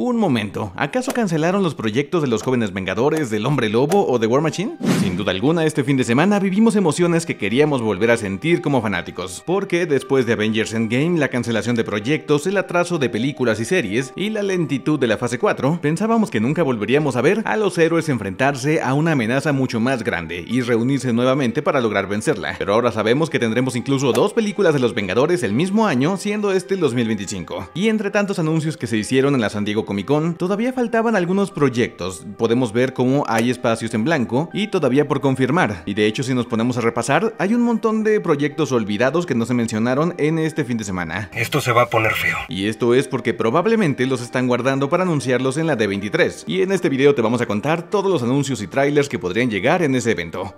Un momento, ¿acaso cancelaron los proyectos de los jóvenes Vengadores, del Hombre Lobo o de War Machine? Sin duda alguna, este fin de semana vivimos emociones que queríamos volver a sentir como fanáticos, porque después de Avengers Endgame, la cancelación de proyectos, el atraso de películas y series y la lentitud de la fase 4, pensábamos que nunca volveríamos a ver a los héroes enfrentarse a una amenaza mucho más grande y reunirse nuevamente para lograr vencerla. Pero ahora sabemos que tendremos incluso dos películas de los Vengadores el mismo año, siendo este el 2025. Y entre tantos anuncios que se hicieron en la San Diego Comic Con, todavía faltaban algunos proyectos. Podemos ver cómo hay espacios en blanco y todavía por confirmar. Y de hecho, si nos ponemos a repasar, hay un montón de proyectos olvidados que no se mencionaron en este fin de semana. Esto se va a poner feo. Y esto es porque probablemente los están guardando para anunciarlos en la D23. Y en este video te vamos a contar todos los anuncios y trailers que podrían llegar en ese evento.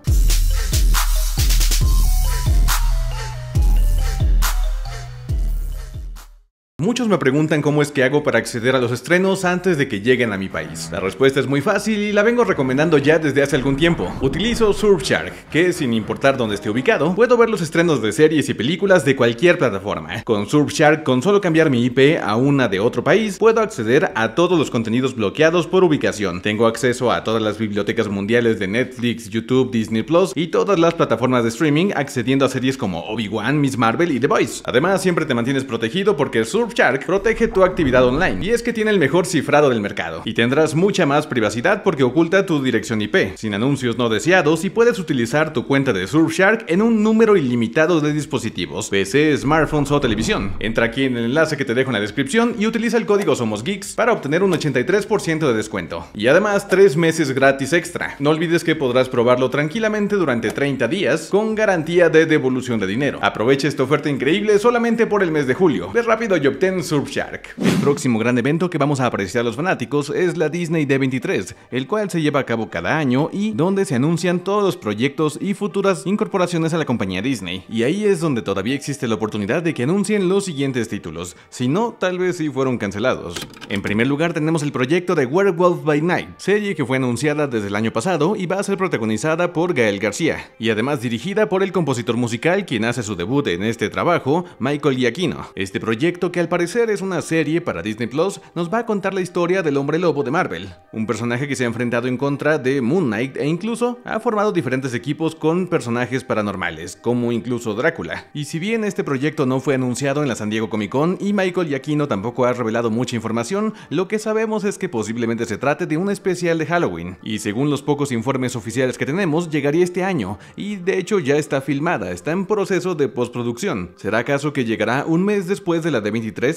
Muchos me preguntan cómo es que hago para acceder a los estrenos antes de que lleguen a mi país. La respuesta es muy fácil y la vengo recomendando ya desde hace algún tiempo. Utilizo Surfshark, que sin importar dónde esté ubicado, puedo ver los estrenos de series y películas de cualquier plataforma. Con Surfshark, con solo cambiar mi IP a una de otro país, puedo acceder a todos los contenidos bloqueados por ubicación. Tengo acceso a todas las bibliotecas mundiales de Netflix, YouTube, Disney Plus y todas las plataformas de streaming, accediendo a series como Obi-Wan, Miss Marvel y The Voice. Además, siempre te mantienes protegido porque Surfshark Surfshark protege tu actividad online y es que tiene el mejor cifrado del mercado y tendrás mucha más privacidad porque oculta tu dirección IP, sin anuncios no deseados y puedes utilizar tu cuenta de Surfshark en un número ilimitado de dispositivos, PC, smartphones o televisión. Entra aquí en el enlace que te dejo en la descripción y utiliza el código SomosGeeks para obtener un 83% de descuento y además 3 meses gratis extra. No olvides que podrás probarlo tranquilamente durante 30 días con garantía de devolución de dinero. Aprovecha esta oferta increíble solamente por el mes de julio. Ve rápido y Captain Surfshark. El próximo gran evento que vamos a apreciar a los fanáticos es la Disney D23, el cual se lleva a cabo cada año y donde se anuncian todos los proyectos y futuras incorporaciones a la compañía Disney. Y ahí es donde todavía existe la oportunidad de que anuncien los siguientes títulos, si no, tal vez sí fueron cancelados. En primer lugar tenemos el proyecto de Werewolf by Night, serie que fue anunciada desde el año pasado y va a ser protagonizada por Gael García, y además dirigida por el compositor musical quien hace su debut en este trabajo, Michael Giacchino. Este proyecto que al parecer es una serie para Disney Plus, nos va a contar la historia del hombre lobo de Marvel, un personaje que se ha enfrentado en contra de Moon Knight e incluso ha formado diferentes equipos con personajes paranormales, como incluso Drácula. Y si bien este proyecto no fue anunciado en la San Diego Comic Con y Michael Giacchino tampoco ha revelado mucha información, lo que sabemos es que posiblemente se trate de un especial de Halloween, y según los pocos informes oficiales que tenemos, llegaría este año, y de hecho ya está filmada, está en proceso de postproducción. ¿Será acaso que llegará un mes después de la de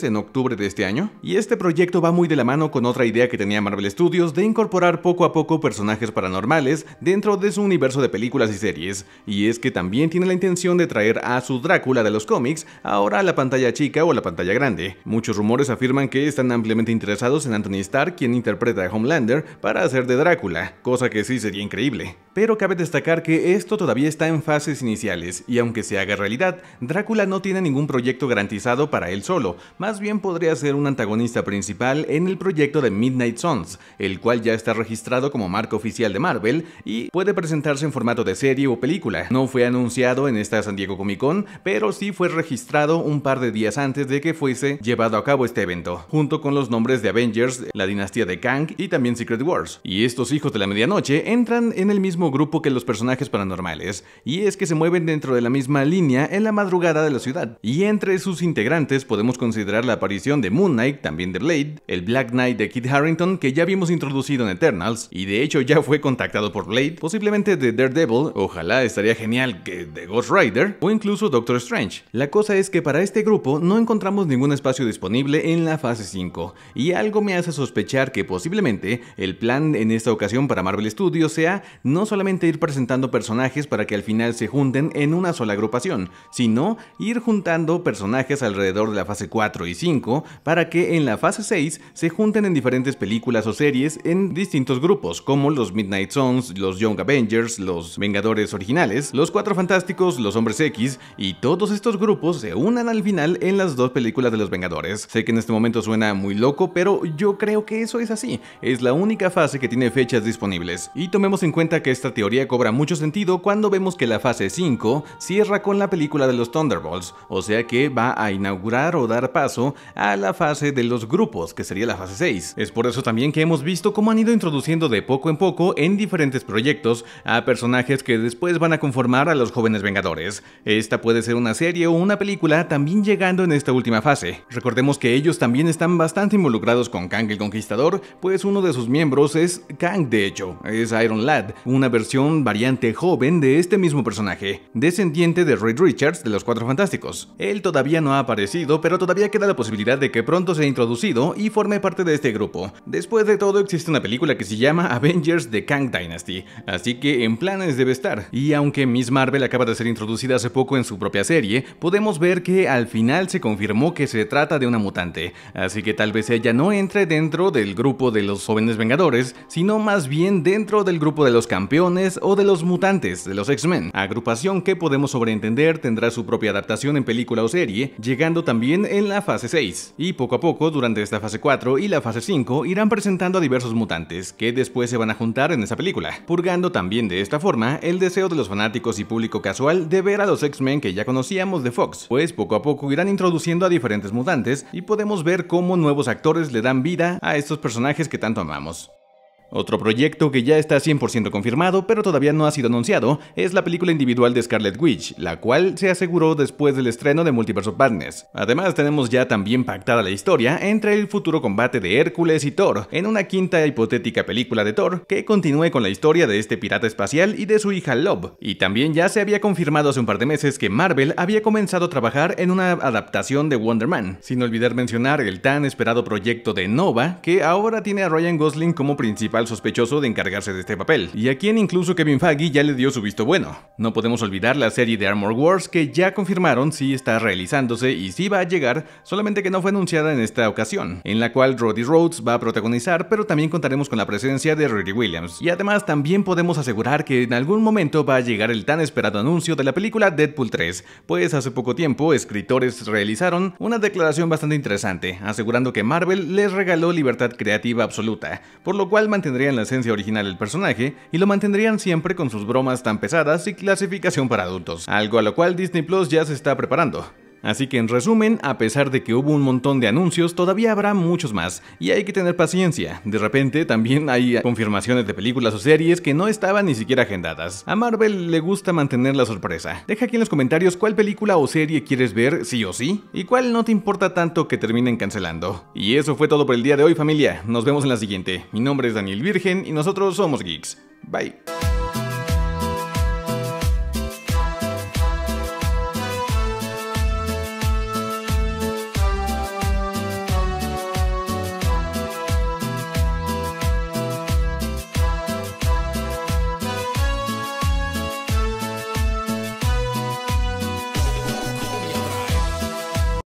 en octubre de este año. Y este proyecto va muy de la mano con otra idea que tenía Marvel Studios de incorporar poco a poco personajes paranormales dentro de su universo de películas y series. Y es que también tiene la intención de traer a su Drácula de los cómics ahora a la pantalla chica o la pantalla grande. Muchos rumores afirman que están ampliamente interesados en Anthony Starr, quien interpreta a Homelander, para hacer de Drácula, cosa que sí sería increíble. Pero cabe destacar que esto todavía está en fases iniciales, y aunque se haga realidad, Drácula no tiene ningún proyecto garantizado para él solo, más bien podría ser un antagonista principal en el proyecto de Midnight Sons, el cual ya está registrado como marca oficial de Marvel y puede presentarse en formato de serie o película. No fue anunciado en esta San Diego Comic Con, pero sí fue registrado un par de días antes de que fuese llevado a cabo este evento, junto con los nombres de Avengers, la dinastía de Kang y también Secret Wars. Y estos hijos de la medianoche entran en el mismo grupo que los personajes paranormales, y es que se mueven dentro de la misma línea en la madrugada de la ciudad. Y entre sus integrantes podemos considerar considerar la aparición de Moon Knight, también de Blade, el Black Knight de Kid Harrington, que ya vimos introducido en Eternals, y de hecho ya fue contactado por Blade, posiblemente de Daredevil, ojalá estaría genial que de Ghost Rider, o incluso Doctor Strange. La cosa es que para este grupo no encontramos ningún espacio disponible en la fase 5, y algo me hace sospechar que posiblemente el plan en esta ocasión para Marvel Studios sea no solamente ir presentando personajes para que al final se junten en una sola agrupación, sino ir juntando personajes alrededor de la fase 4 4 y 5 para que en la fase 6 se junten en diferentes películas o series en distintos grupos como los Midnight Sons, los Young Avengers, los Vengadores originales, los Cuatro Fantásticos, los Hombres X y todos estos grupos se unan al final en las dos películas de los Vengadores. Sé que en este momento suena muy loco, pero yo creo que eso es así. Es la única fase que tiene fechas disponibles. Y tomemos en cuenta que esta teoría cobra mucho sentido cuando vemos que la fase 5 cierra con la película de los Thunderbolts, o sea que va a inaugurar o dar paso a la fase de los grupos, que sería la fase 6. Es por eso también que hemos visto cómo han ido introduciendo de poco en poco en diferentes proyectos a personajes que después van a conformar a los jóvenes Vengadores. Esta puede ser una serie o una película también llegando en esta última fase. Recordemos que ellos también están bastante involucrados con Kang el Conquistador, pues uno de sus miembros es Kang de hecho, es Iron Lad, una versión variante joven de este mismo personaje, descendiente de Reed Richards de los Cuatro Fantásticos. Él todavía no ha aparecido, pero todavía queda la posibilidad de que pronto sea introducido y forme parte de este grupo. Después de todo existe una película que se llama Avengers The Kang Dynasty, así que en planes debe estar. Y aunque Miss Marvel acaba de ser introducida hace poco en su propia serie, podemos ver que al final se confirmó que se trata de una mutante, así que tal vez ella no entre dentro del grupo de los jóvenes vengadores, sino más bien dentro del grupo de los campeones o de los mutantes de los X-Men, agrupación que podemos sobreentender tendrá su propia adaptación en película o serie, llegando también en la la fase 6, y poco a poco durante esta fase 4 y la fase 5 irán presentando a diversos mutantes que después se van a juntar en esa película, purgando también de esta forma el deseo de los fanáticos y público casual de ver a los X-Men que ya conocíamos de Fox, pues poco a poco irán introduciendo a diferentes mutantes y podemos ver cómo nuevos actores le dan vida a estos personajes que tanto amamos. Otro proyecto que ya está 100% confirmado, pero todavía no ha sido anunciado, es la película individual de Scarlet Witch, la cual se aseguró después del estreno de Multiverse of Además, tenemos ya también pactada la historia entre el futuro combate de Hércules y Thor en una quinta hipotética película de Thor que continúe con la historia de este pirata espacial y de su hija Love. Y también ya se había confirmado hace un par de meses que Marvel había comenzado a trabajar en una adaptación de Wonder Man, sin olvidar mencionar el tan esperado proyecto de Nova, que ahora tiene a Ryan Gosling como principal sospechoso de encargarse de este papel, y a quien incluso Kevin Faggy ya le dio su visto bueno. No podemos olvidar la serie de Armor Wars que ya confirmaron si está realizándose y si va a llegar, solamente que no fue anunciada en esta ocasión, en la cual Roddy Rhodes va a protagonizar, pero también contaremos con la presencia de Riri Williams. Y además también podemos asegurar que en algún momento va a llegar el tan esperado anuncio de la película Deadpool 3, pues hace poco tiempo escritores realizaron una declaración bastante interesante, asegurando que Marvel les regaló libertad creativa absoluta, por lo cual mantendrá tendrían la esencia original del personaje y lo mantendrían siempre con sus bromas tan pesadas y clasificación para adultos, algo a lo cual Disney Plus ya se está preparando. Así que en resumen, a pesar de que hubo un montón de anuncios, todavía habrá muchos más y hay que tener paciencia. De repente también hay confirmaciones de películas o series que no estaban ni siquiera agendadas. A Marvel le gusta mantener la sorpresa. Deja aquí en los comentarios cuál película o serie quieres ver sí o sí y cuál no te importa tanto que terminen cancelando. Y eso fue todo por el día de hoy familia, nos vemos en la siguiente. Mi nombre es Daniel Virgen y nosotros somos Geeks. Bye.